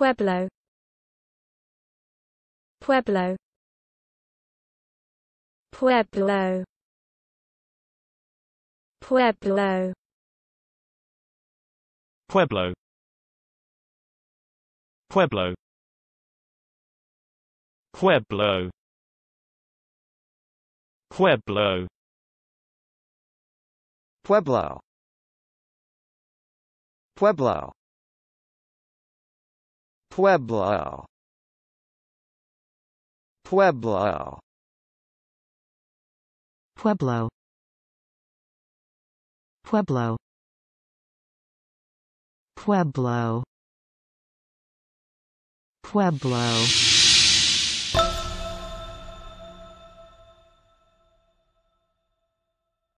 Pueblo Pueblo Pueblo Pueblo Pueblo Pueblo Pueblo Pueblo Pueblo Pueblo Pueblo Pueblo Pueblo Pueblo Pueblo Pueblo